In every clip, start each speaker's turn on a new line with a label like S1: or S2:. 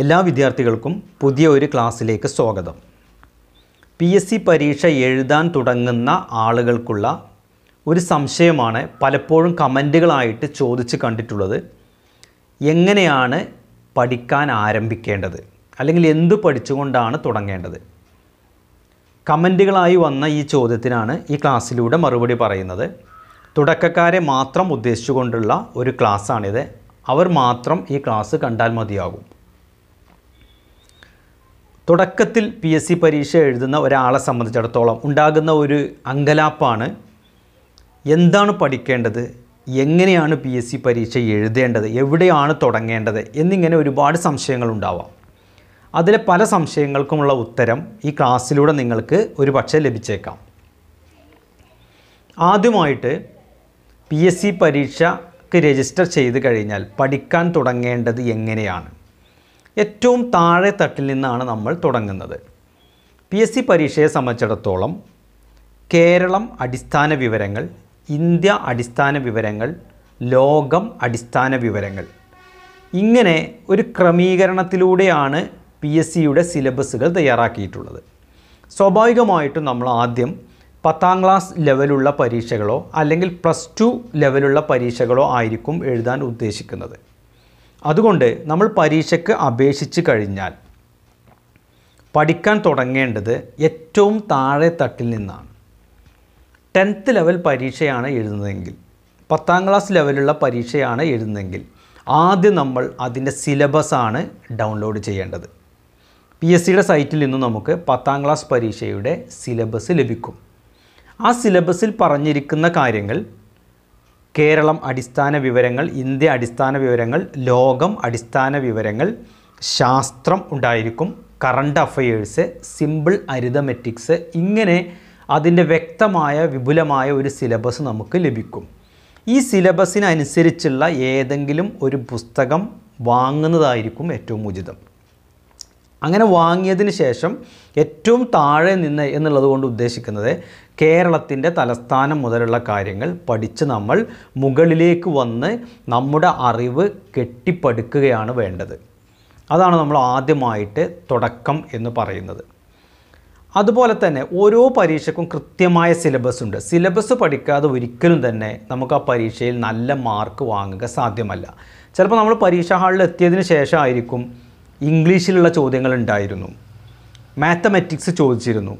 S1: എല്ലാ വിദ്യാർത്ഥികൾക്കും പുതിയ ഒരു ക്ലാസ്സിലേക്ക് സ്വാഗതം പി എസ് സി പരീക്ഷ എഴുതാൻ തുടങ്ങുന്ന ആളുകൾക്കുള്ള ഒരു സംശയമാണ് പലപ്പോഴും കമൻറ്റുകളായിട്ട് ചോദിച്ച് കണ്ടിട്ടുള്ളത് എങ്ങനെയാണ് പഠിക്കാൻ ആരംഭിക്കേണ്ടത് അല്ലെങ്കിൽ എന്തു പഠിച്ചുകൊണ്ടാണ് തുടങ്ങേണ്ടത് കമൻറ്റുകളായി വന്ന ഈ ചോദ്യത്തിനാണ് ഈ ക്ലാസ്സിലൂടെ മറുപടി പറയുന്നത് തുടക്കക്കാരെ മാത്രം ഉദ്ദേശിച്ചുകൊണ്ടുള്ള ഒരു ക്ലാസ്സാണിത് അവർ മാത്രം ഈ ക്ലാസ് കണ്ടാൽ മതിയാകും തുടക്കത്തിൽ പി എസ് സി പരീക്ഷ എഴുതുന്ന ഒരാളെ സംബന്ധിച്ചിടത്തോളം ഉണ്ടാകുന്ന ഒരു അങ്കലാപ്പാണ് എന്താണ് പഠിക്കേണ്ടത് എങ്ങനെയാണ് പി എസ് സി പരീക്ഷ എഴുതേണ്ടത് എവിടെയാണ് തുടങ്ങേണ്ടത് എന്നിങ്ങനെ ഒരുപാട് സംശയങ്ങളുണ്ടാവാം അതിലെ പല സംശയങ്ങൾക്കുമുള്ള ഉത്തരം ഈ ക്ലാസ്സിലൂടെ നിങ്ങൾക്ക് ഒരു പക്ഷേ ലഭിച്ചേക്കാം ആദ്യമായിട്ട് പി എസ് സി പരീക്ഷയ്ക്ക് രജിസ്റ്റർ ചെയ്ത് കഴിഞ്ഞാൽ പഠിക്കാൻ തുടങ്ങേണ്ടത് എങ്ങനെയാണ് ഏറ്റവും താഴെ തട്ടിൽ നിന്നാണ് നമ്മൾ തുടങ്ങുന്നത് പി എസ് സി പരീക്ഷയെ സംബന്ധിച്ചിടത്തോളം കേരളം അടിസ്ഥാന വിവരങ്ങൾ ഇന്ത്യ അടിസ്ഥാന വിവരങ്ങൾ ലോകം അടിസ്ഥാന വിവരങ്ങൾ ഇങ്ങനെ ഒരു ക്രമീകരണത്തിലൂടെയാണ് പി എസ് സിയുടെ സിലബസുകൾ തയ്യാറാക്കിയിട്ടുള്ളത് സ്വാഭാവികമായിട്ടും നമ്മൾ ആദ്യം പത്താം ക്ലാസ് ലെവലുള്ള പരീക്ഷകളോ അല്ലെങ്കിൽ പ്ലസ് ടു ലെവലുള്ള പരീക്ഷകളോ ആയിരിക്കും എഴുതാൻ ഉദ്ദേശിക്കുന്നത് അതുകൊണ്ട് നമ്മൾ പരീക്ഷയ്ക്ക് അപേക്ഷിച്ച് കഴിഞ്ഞാൽ പഠിക്കാൻ തുടങ്ങേണ്ടത് ഏറ്റവും താഴെ തട്ടിൽ നിന്നാണ് ടെൻത്ത് ലെവൽ പരീക്ഷയാണ് എഴുതുന്നതെങ്കിൽ പത്താം ക്ലാസ് ലെവലുള്ള പരീക്ഷയാണ് എഴുതുന്നതെങ്കിൽ ആദ്യം നമ്മൾ അതിൻ്റെ സിലബസാണ് ഡൗൺലോഡ് ചെയ്യേണ്ടത് പി എസ് സിയുടെ സൈറ്റിൽ നിന്നും നമുക്ക് പത്താം ക്ലാസ് പരീക്ഷയുടെ സിലബസ് ലഭിക്കും ആ സിലബസിൽ പറഞ്ഞിരിക്കുന്ന കാര്യങ്ങൾ കേരളം അടിസ്ഥാന വിവരങ്ങൾ ഇന്ത്യ അടിസ്ഥാന വിവരങ്ങൾ ലോകം അടിസ്ഥാന വിവരങ്ങൾ ശാസ്ത്രം ഉണ്ടായിരിക്കും കറണ്ട് അഫയേഴ്സ് സിമ്പിൾ അരിതമെറ്റിക്സ് ഇങ്ങനെ അതിൻ്റെ വ്യക്തമായ വിപുലമായ ഒരു സിലബസ് നമുക്ക് ലഭിക്കും ഈ സിലബസിനനുസരിച്ചുള്ള ഏതെങ്കിലും ഒരു പുസ്തകം വാങ്ങുന്നതായിരിക്കും ഏറ്റവും ഉചിതം അങ്ങനെ വാങ്ങിയതിന് ശേഷം ഏറ്റവും താഴെ നിന്ന് എന്നുള്ളത് കൊണ്ട് ഉദ്ദേശിക്കുന്നത് കേരളത്തിൻ്റെ തലസ്ഥാനം മുതലുള്ള കാര്യങ്ങൾ പഠിച്ച് നമ്മൾ മുകളിലേക്ക് വന്ന് നമ്മുടെ അറിവ് കെട്ടിപ്പടുക്കുകയാണ് വേണ്ടത് അതാണ് നമ്മൾ ആദ്യമായിട്ട് തുടക്കം എന്ന് പറയുന്നത് അതുപോലെ തന്നെ ഓരോ പരീക്ഷക്കും കൃത്യമായ സിലബസ് ഉണ്ട് സിലബസ് പഠിക്കാതെ ഒരിക്കലും തന്നെ നമുക്ക് ആ പരീക്ഷയിൽ നല്ല മാർക്ക് വാങ്ങുക സാധ്യമല്ല ചിലപ്പോൾ നമ്മൾ പരീക്ഷാ ഹാളിൽ എത്തിയതിന് ശേഷമായിരിക്കും ഇംഗ്ലീഷിലുള്ള ചോദ്യങ്ങൾ ഉണ്ടായിരുന്നു മാത്തമാറ്റിക്സ് ചോദിച്ചിരുന്നു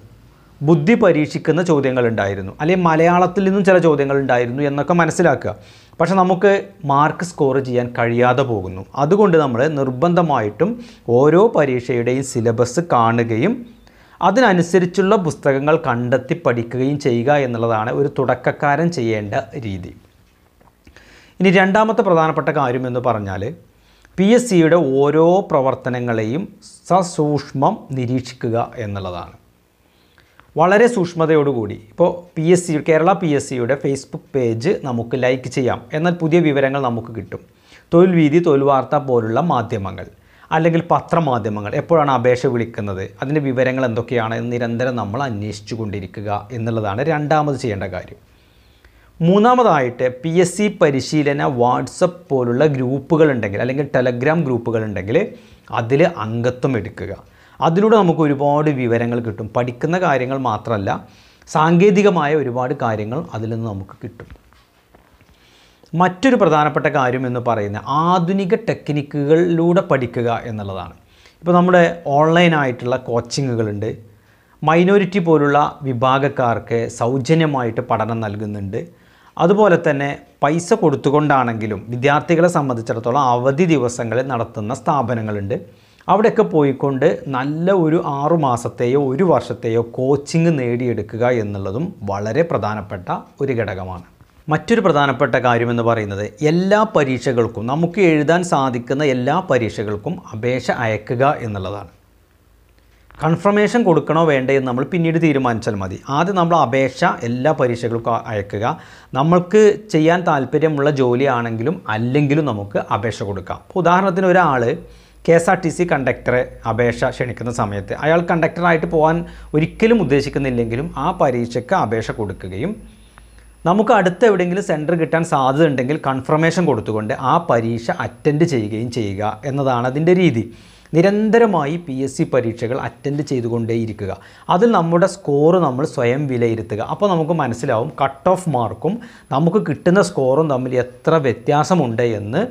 S1: ബുദ്ധി പരീക്ഷിക്കുന്ന ചോദ്യങ്ങൾ ഉണ്ടായിരുന്നു അല്ലെങ്കിൽ മലയാളത്തിൽ നിന്നും ചില ചോദ്യങ്ങൾ ഉണ്ടായിരുന്നു എന്നൊക്കെ മനസ്സിലാക്കുക പക്ഷെ നമുക്ക് മാർക്ക് സ്കോർ ചെയ്യാൻ കഴിയാതെ പോകുന്നു അതുകൊണ്ട് നമ്മൾ നിർബന്ധമായിട്ടും ഓരോ പരീക്ഷയുടെയും സിലബസ് കാണുകയും അതിനനുസരിച്ചുള്ള പുസ്തകങ്ങൾ കണ്ടെത്തി പഠിക്കുകയും ചെയ്യുക എന്നുള്ളതാണ് ഒരു തുടക്കക്കാരൻ ചെയ്യേണ്ട രീതി ഇനി രണ്ടാമത്തെ പ്രധാനപ്പെട്ട കാര്യം എന്ന് പറഞ്ഞാൽ പി എസ് സിയുടെ ഓരോ പ്രവർത്തനങ്ങളെയും സസൂക്ഷ്മം നിരീക്ഷിക്കുക എന്നുള്ളതാണ് വളരെ സൂക്ഷ്മതയോടുകൂടി ഇപ്പോൾ P S C Kerala P S സിയുടെ ഫേസ്ബുക്ക് പേജ് നമുക്ക് ലൈക്ക് ചെയ്യാം എന്നാൽ പുതിയ വിവരങ്ങൾ നമുക്ക് കിട്ടും തൊഴിൽ വീതി തൊഴിൽ വാർത്ത പോലുള്ള മാധ്യമങ്ങൾ അല്ലെങ്കിൽ പത്രമാധ്യമങ്ങൾ എപ്പോഴാണ് അപേക്ഷ വിളിക്കുന്നത് അതിൻ്റെ വിവരങ്ങൾ എന്തൊക്കെയാണ് എന്ന് നിരന്തരം നമ്മൾ അന്വേഷിച്ചു കൊണ്ടിരിക്കുക എന്നുള്ളതാണ് രണ്ടാമത് ചെയ്യേണ്ട കാര്യം മൂന്നാമതായിട്ട് പി എസ് സി പരിശീലന വാട്സപ്പ് പോലുള്ള ഗ്രൂപ്പുകളുണ്ടെങ്കിൽ അല്ലെങ്കിൽ ടെലഗ്രാം ഗ്രൂപ്പുകളുണ്ടെങ്കിൽ അതിൽ അംഗത്വം എടുക്കുക അതിലൂടെ നമുക്ക് ഒരുപാട് വിവരങ്ങൾ കിട്ടും പഠിക്കുന്ന കാര്യങ്ങൾ മാത്രമല്ല സാങ്കേതികമായ ഒരുപാട് കാര്യങ്ങൾ അതിൽ നിന്ന് നമുക്ക് കിട്ടും മറ്റൊരു പ്രധാനപ്പെട്ട കാര്യം എന്ന് പറയുന്നത് ആധുനിക ടെക്നിക്കുകളിലൂടെ പഠിക്കുക എന്നുള്ളതാണ് ഇപ്പോൾ നമ്മുടെ ഓൺലൈനായിട്ടുള്ള കോച്ചിങ്ങുകളുണ്ട് മൈനോറിറ്റി പോലുള്ള വിഭാഗക്കാർക്ക് സൗജന്യമായിട്ട് പഠനം നൽകുന്നുണ്ട് അതുപോലെ തന്നെ പൈസ കൊടുത്തുകൊണ്ടാണെങ്കിലും വിദ്യാർത്ഥികളെ സംബന്ധിച്ചിടത്തോളം അവധി ദിവസങ്ങളിൽ നടത്തുന്ന സ്ഥാപനങ്ങളുണ്ട് അവിടെയൊക്കെ പോയിക്കൊണ്ട് നല്ല ഒരു ആറുമാസത്തെയോ ഒരു വർഷത്തെയോ കോച്ചിങ് നേടിയെടുക്കുക എന്നുള്ളതും വളരെ പ്രധാനപ്പെട്ട ഒരു ഘടകമാണ് മറ്റൊരു പ്രധാനപ്പെട്ട കാര്യമെന്ന് പറയുന്നത് എല്ലാ പരീക്ഷകൾക്കും നമുക്ക് എഴുതാൻ സാധിക്കുന്ന എല്ലാ പരീക്ഷകൾക്കും അപേക്ഷ അയക്കുക എന്നുള്ളതാണ് കൺഫർമേഷൻ കൊടുക്കണോ വേണ്ടേ എന്ന് നമ്മൾ പിന്നീട് തീരുമാനിച്ചാൽ മതി ആദ്യം നമ്മൾ അപേക്ഷ എല്ലാ പരീക്ഷകൾക്കും അയക്കുക നമ്മൾക്ക് ചെയ്യാൻ താല്പര്യമുള്ള ജോലിയാണെങ്കിലും അല്ലെങ്കിലും നമുക്ക് അപേക്ഷ കൊടുക്കാം ഉദാഹരണത്തിന് ഒരാൾ K S R T C കണ്ടക്ടറെ അപേക്ഷ ക്ഷണിക്കുന്ന സമയത്ത് അയാൾ കണ്ടക്ടറായിട്ട് പോകാൻ ഒരിക്കലും ഉദ്ദേശിക്കുന്നില്ലെങ്കിലും ആ പരീക്ഷയ്ക്ക് അപേക്ഷ കൊടുക്കുകയും നമുക്ക് അടുത്ത് എവിടെയെങ്കിലും സെൻറ്റർ കിട്ടാൻ സാധ്യത ഉണ്ടെങ്കിൽ കൺഫർമേഷൻ കൊടുത്തുകൊണ്ട് ആ പരീക്ഷ അറ്റൻഡ് ചെയ്യുകയും ചെയ്യുക എന്നതാണ് അതിൻ്റെ രീതി നിരന്തരമായി പി എസ് സി പരീക്ഷകൾ അറ്റൻഡ് ചെയ്തുകൊണ്ടേയിരിക്കുക അതിൽ നമ്മുടെ സ്കോർ നമ്മൾ സ്വയം വിലയിരുത്തുക അപ്പോൾ നമുക്ക് മനസ്സിലാവും കട്ട് ഓഫ് മാർക്കും നമുക്ക് കിട്ടുന്ന സ്കോറും തമ്മിൽ എത്ര വ്യത്യാസമുണ്ട് എന്ന്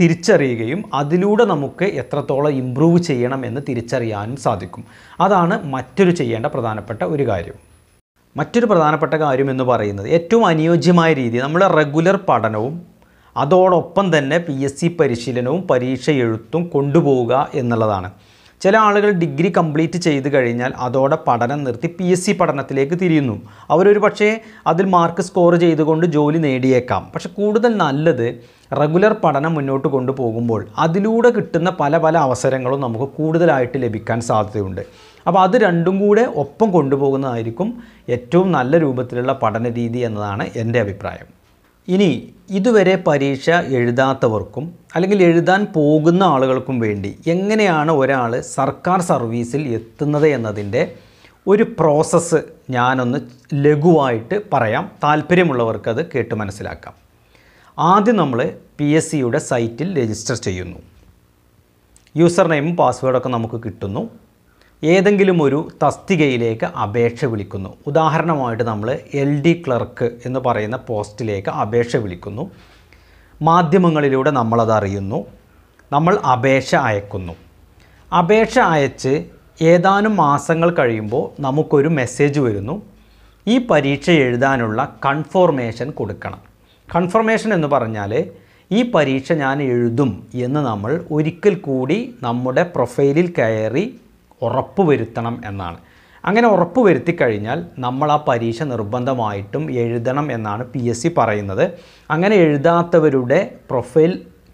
S1: തിരിച്ചറിയുകയും അതിലൂടെ നമുക്ക് എത്രത്തോളം ഇമ്പ്രൂവ് ചെയ്യണം എന്ന് തിരിച്ചറിയാനും സാധിക്കും അതാണ് മറ്റൊരു ചെയ്യേണ്ട പ്രധാനപ്പെട്ട ഒരു കാര്യം മറ്റൊരു പ്രധാനപ്പെട്ട കാര്യം എന്ന് പറയുന്നത് ഏറ്റവും അനുയോജ്യമായ രീതി നമ്മുടെ റെഗുലർ പഠനവും അതോടൊപ്പം തന്നെ പി എസ് സി പരിശീലനവും പരീക്ഷ എഴുത്തും കൊണ്ടുപോവുക എന്നുള്ളതാണ് ചില ആളുകൾ ഡിഗ്രി കംപ്ലീറ്റ് ചെയ്ത് കഴിഞ്ഞാൽ അതോടെ പഠനം നിർത്തി പി എസ് സി പഠനത്തിലേക്ക് തിരിയുന്നു അവരൊരു പക്ഷേ അതിൽ മാർക്ക് സ്കോർ ചെയ്തുകൊണ്ട് ജോലി നേടിയേക്കാം പക്ഷെ കൂടുതൽ നല്ലത് റെഗുലർ പഠനം മുന്നോട്ട് കൊണ്ടുപോകുമ്പോൾ അതിലൂടെ കിട്ടുന്ന പല പല അവസരങ്ങളും നമുക്ക് കൂടുതലായിട്ട് ലഭിക്കാൻ സാധ്യതയുണ്ട് അപ്പോൾ അത് രണ്ടും കൂടെ ഒപ്പം കൊണ്ടുപോകുന്നതായിരിക്കും ഏറ്റവും നല്ല രൂപത്തിലുള്ള പഠന രീതി എന്നതാണ് എൻ്റെ അഭിപ്രായം ഇനി ഇതുവരെ പരീക്ഷ എഴുതാത്തവർക്കും അല്ലെങ്കിൽ എഴുതാൻ പോകുന്ന ആളുകൾക്കും വേണ്ടി എങ്ങനെയാണ് ഒരാൾ സർക്കാർ സർവീസിൽ എത്തുന്നത് എന്നതിൻ്റെ ഒരു പ്രോസസ്സ് ഞാനൊന്ന് ലഘുവായിട്ട് പറയാം താല്പര്യമുള്ളവർക്ക് അത് കേട്ട് മനസ്സിലാക്കാം ആദ്യം നമ്മൾ പി എസ് സിയുടെ സൈറ്റിൽ രജിസ്റ്റർ ചെയ്യുന്നു യൂസർ നെയിമും പാസ്വേഡൊക്കെ നമുക്ക് കിട്ടുന്നു ഏതെങ്കിലും ഒരു തസ്തികയിലേക്ക് അപേക്ഷ വിളിക്കുന്നു ഉദാഹരണമായിട്ട് നമ്മൾ എൽ ഡി ക്ലർക്ക് എന്ന് പറയുന്ന പോസ്റ്റിലേക്ക് അപേക്ഷ വിളിക്കുന്നു മാധ്യമങ്ങളിലൂടെ നമ്മളത് അറിയുന്നു നമ്മൾ അപേക്ഷ അയക്കുന്നു അപേക്ഷ അയച്ച് ഏതാനും മാസങ്ങൾ കഴിയുമ്പോൾ നമുക്കൊരു മെസ്സേജ് വരുന്നു ഈ പരീക്ഷ എഴുതാനുള്ള കൺഫോർമേഷൻ കൊടുക്കണം കൺഫർമേഷൻ എന്ന് പറഞ്ഞാൽ ഈ പരീക്ഷ ഞാൻ എഴുതും എന്ന് നമ്മൾ ഒരിക്കൽ കൂടി നമ്മുടെ പ്രൊഫൈലിൽ കയറി ഉറപ്പ് വരുത്തണം എന്നാണ് അങ്ങനെ ഉറപ്പ് വരുത്തി കഴിഞ്ഞാൽ നമ്മൾ ആ പരീക്ഷ നിർബന്ധമായിട്ടും എഴുതണം എന്നാണ് പി എസ് സി പറയുന്നത് അങ്ങനെ എഴുതാത്തവരുടെ പ്രൊഫൈൽ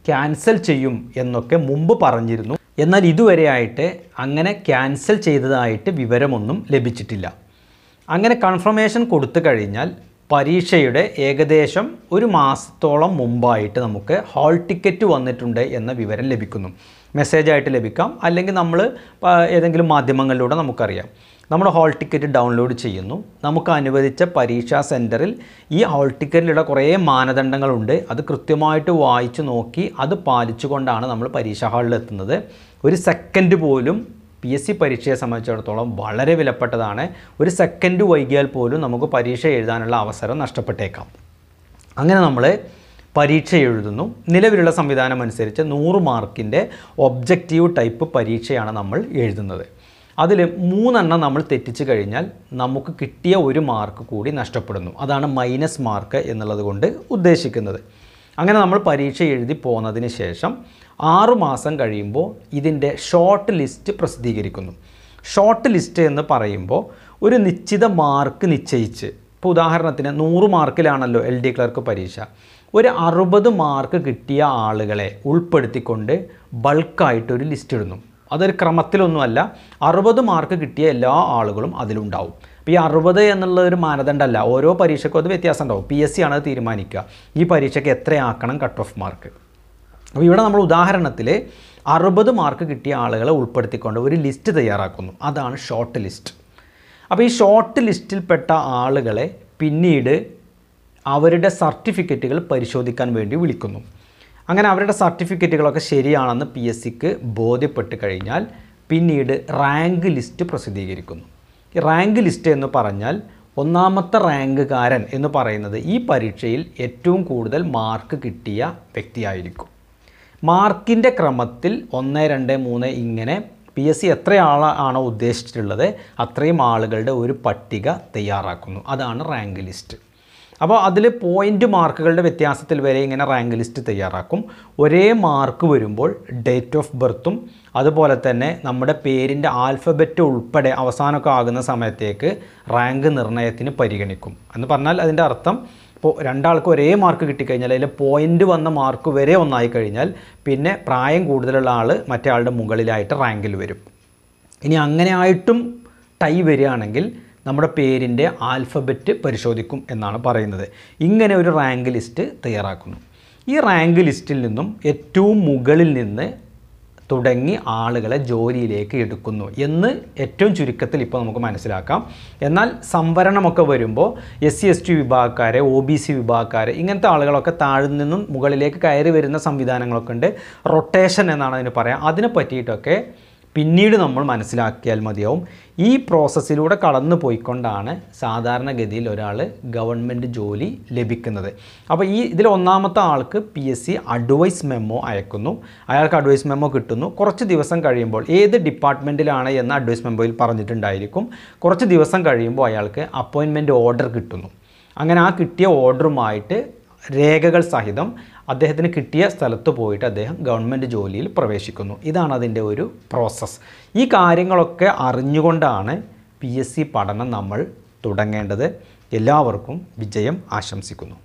S1: ക്യാൻസൽ ചെയ്യും എന്നൊക്കെ മുമ്പ് പറഞ്ഞിരുന്നു എന്നാൽ ഇതുവരെയായിട്ട് അങ്ങനെ ക്യാൻസൽ ചെയ്തതായിട്ട് വിവരമൊന്നും ലഭിച്ചിട്ടില്ല അങ്ങനെ കൺഫർമേഷൻ കൊടുത്തു കഴിഞ്ഞാൽ പരീക്ഷയുടെ ഏകദേശം ഒരു മാസത്തോളം മുമ്പായിട്ട് നമുക്ക് ഹാൾ ടിക്കറ്റ് വന്നിട്ടുണ്ട് എന്ന വിവരം ലഭിക്കുന്നു മെസ്സേജായിട്ട് ലഭിക്കാം അല്ലെങ്കിൽ നമ്മൾ ഏതെങ്കിലും മാധ്യമങ്ങളിലൂടെ നമുക്കറിയാം നമ്മൾ ഹോൾ ടിക്കറ്റ് ഡൗൺലോഡ് ചെയ്യുന്നു നമുക്ക് അനുവദിച്ച പരീക്ഷാ സെൻറ്ററിൽ ഈ ഹോൾ ടിക്കറ്റിലുള്ള കുറേ മാനദണ്ഡങ്ങളുണ്ട് അത് കൃത്യമായിട്ട് വായിച്ചു നോക്കി അത് പാലിച്ചുകൊണ്ടാണ് നമ്മൾ പരീക്ഷാ ഹാളിൽ എത്തുന്നത് ഒരു സെക്കൻഡ് പോലും പി എസ് സി പരീക്ഷയെ സംബന്ധിച്ചിടത്തോളം വളരെ വിലപ്പെട്ടതാണ് ഒരു സെക്കൻഡ് വൈകിയാൽ പോലും നമുക്ക് പരീക്ഷ എഴുതാനുള്ള അവസരം നഷ്ടപ്പെട്ടേക്കാം അങ്ങനെ നമ്മൾ പരീക്ഷ എഴുതുന്നു നിലവിലുള്ള സംവിധാനം അനുസരിച്ച് നൂറ് മാർക്കിൻ്റെ ഒബ്ജക്റ്റീവ് ടൈപ്പ് പരീക്ഷയാണ് നമ്മൾ എഴുതുന്നത് അതിൽ മൂന്നെണ്ണം നമ്മൾ തെറ്റിച്ച് കഴിഞ്ഞാൽ നമുക്ക് കിട്ടിയ ഒരു മാർക്ക് കൂടി നഷ്ടപ്പെടുന്നു അതാണ് മൈനസ് മാർക്ക് എന്നുള്ളത് കൊണ്ട് ഉദ്ദേശിക്കുന്നത് അങ്ങനെ നമ്മൾ പരീക്ഷ എഴുതി പോന്നതിന് ശേഷം ആറു മാസം കഴിയുമ്പോൾ ഇതിൻ്റെ ഷോർട്ട് ലിസ്റ്റ് പ്രസിദ്ധീകരിക്കുന്നു ഷോർട്ട് ലിസ്റ്റ് എന്ന് പറയുമ്പോൾ ഒരു നിശ്ചിത മാർക്ക് നിശ്ചയിച്ച് ഇപ്പോൾ ഉദാഹരണത്തിന് നൂറ് മാർക്കിലാണല്ലോ എൽ ഡി ക്ലർക്ക് പരീക്ഷ ഒരു അറുപത് മാർക്ക് കിട്ടിയ ആളുകളെ ഉൾപ്പെടുത്തിക്കൊണ്ട് ബൾക്കായിട്ടൊരു ലിസ്റ്റ് ഇടുന്നു അതൊരു ക്രമത്തിലൊന്നുമല്ല അറുപത് മാർക്ക് കിട്ടിയ എല്ലാ ആളുകളും അതിലുണ്ടാവും അപ്പോൾ ഈ അറുപത് എന്നുള്ള ഒരു മാനദണ്ഡമല്ല ഓരോ പരീക്ഷയ്ക്കും അത് വ്യത്യാസം ഉണ്ടാവും പി എസ് സി ആണ് തീരുമാനിക്കുക ഈ പരീക്ഷയ്ക്ക് എത്രയാക്കണം കട്ട് ഓഫ് മാർക്ക് അപ്പോൾ ഇവിടെ നമ്മൾ ഉദാഹരണത്തിൽ അറുപത് മാർക്ക് കിട്ടിയ ആളുകളെ ഉൾപ്പെടുത്തിക്കൊണ്ട് ഒരു ലിസ്റ്റ് തയ്യാറാക്കുന്നു അതാണ് ഷോർട്ട് ലിസ്റ്റ് അപ്പോൾ ഈ ഷോർട്ട് ലിസ്റ്റിൽപ്പെട്ട ആളുകളെ പിന്നീട് അവരുടെ സർട്ടിഫിക്കറ്റുകൾ പരിശോധിക്കാൻ വേണ്ടി വിളിക്കുന്നു അങ്ങനെ അവരുടെ സർട്ടിഫിക്കറ്റുകളൊക്കെ ശരിയാണെന്ന് പി എസ് സിക്ക് ബോധ്യപ്പെട്ട് കഴിഞ്ഞാൽ പിന്നീട് റാങ്ക് ലിസ്റ്റ് പ്രസിദ്ധീകരിക്കുന്നു ഈ റാങ്ക് ലിസ്റ്റ് എന്ന് പറഞ്ഞാൽ ഒന്നാമത്തെ റാങ്ക്കാരൻ എന്ന് പറയുന്നത് ഈ പരീക്ഷയിൽ ഏറ്റവും കൂടുതൽ മാർക്ക് കിട്ടിയ വ്യക്തിയായിരിക്കും മാർക്കിൻ്റെ ക്രമത്തിൽ ഒന്ന് രണ്ട് മൂന്ന് ഇങ്ങനെ പി എസ് സി എത്ര ആളാണോ ഉദ്ദേശിച്ചിട്ടുള്ളത് അത്രയും ആളുകളുടെ ഒരു പട്ടിക തയ്യാറാക്കുന്നു അതാണ് റാങ്ക് ലിസ്റ്റ് അപ്പോൾ അതിൽ പോയിൻ്റ് മാർക്കുകളുടെ വ്യത്യാസത്തിൽ വരെ ഇങ്ങനെ റാങ്ക് ലിസ്റ്റ് തയ്യാറാക്കും ഒരേ മാർക്ക് വരുമ്പോൾ ഡേറ്റ് ഓഫ് ബർത്തും അതുപോലെ തന്നെ നമ്മുടെ പേരിൻ്റെ ആൽഫബറ്റ് ഉൾപ്പെടെ അവസാനമൊക്കെ ആകുന്ന സമയത്തേക്ക് റാങ്ക് നിർണയത്തിന് പരിഗണിക്കും എന്ന് പറഞ്ഞാൽ അതിൻ്റെ അർത്ഥം ഇപ്പോൾ രണ്ടാൾക്ക് ഒരേ മാർക്ക് കിട്ടിക്കഴിഞ്ഞാൽ അതിൽ പോയിൻ്റ് വന്ന മാർക്ക് വരെ ഒന്നായി കഴിഞ്ഞാൽ പിന്നെ പ്രായം കൂടുതലുള്ള ആൾ മറ്റേ ആളുടെ മുകളിലായിട്ട് റാങ്കിൽ വരും ഇനി അങ്ങനെ ആയിട്ടും ടൈ വരികയാണെങ്കിൽ നമ്മുടെ പേരിൻ്റെ ആൽഫബറ്റ് പരിശോധിക്കും എന്നാണ് പറയുന്നത് ഇങ്ങനെ ഒരു റാങ്ക് ലിസ്റ്റ് തയ്യാറാക്കുന്നു ഈ റാങ്ക് ലിസ്റ്റിൽ നിന്നും ഏറ്റവും മുകളിൽ നിന്ന് തുടങ്ങി ആളുകളെ ജോലിയിലേക്ക് എടുക്കുന്നു എന്ന് ഏറ്റവും ചുരുക്കത്തിൽ ഇപ്പോൾ നമുക്ക് മനസ്സിലാക്കാം എന്നാൽ സംവരണമൊക്കെ വരുമ്പോൾ എസ് സി എസ് ടി വിഭാഗക്കാരെ ഒ ബി സി വിഭാഗക്കാരെ ഇങ്ങനത്തെ ആളുകളൊക്കെ താഴ്ന്നു നിന്നും മുകളിലേക്ക് കയറി വരുന്ന സംവിധാനങ്ങളൊക്കെ ഉണ്ട് റൊട്ടേഷൻ എന്നാണ് അതിന് പറയാം അതിനെ പറ്റിയിട്ടൊക്കെ പിന്നീട് നമ്മൾ മനസ്സിലാക്കിയാൽ മതിയാവും ഈ പ്രോസസ്സിലൂടെ കടന്നു പോയിക്കൊണ്ടാണ് സാധാരണഗതിയിൽ ഒരാൾ ഗവൺമെൻറ് ജോലി ലഭിക്കുന്നത് അപ്പോൾ ഈ ഇതിൽ ഒന്നാമത്തെ ആൾക്ക് P S C advice memo അയക്കുന്നു അയാൾക്ക് അഡ്വൈസ് മെമ്മോ കിട്ടുന്നു കുറച്ച് ദിവസം കഴിയുമ്പോൾ ഏത് ഡിപ്പാർട്ട്മെൻറ്റിലാണ് എന്ന് അഡ്വൈസ് മെമ്മോയിൽ പറഞ്ഞിട്ടുണ്ടായിരിക്കും കുറച്ച് ദിവസം കഴിയുമ്പോൾ അയാൾക്ക് അപ്പോയിൻമെൻറ്റ് ഓർഡർ കിട്ടുന്നു അങ്ങനെ ആ കിട്ടിയ ഓർഡറുമായിട്ട് രേഖകൾ സഹിതം അദ്ദേഹത്തിന് കിട്ടിയ സ്ഥലത്ത് പോയിട്ട് അദ്ദേഹം ഗവൺമെൻറ് ജോലിയിൽ പ്രവേശിക്കുന്നു ഇതാണ് അതിൻ്റെ ഒരു പ്രോസസ്സ് ഈ കാര്യങ്ങളൊക്കെ അറിഞ്ഞുകൊണ്ടാണ് പി പഠനം നമ്മൾ തുടങ്ങേണ്ടത് എല്ലാവർക്കും വിജയം ആശംസിക്കുന്നു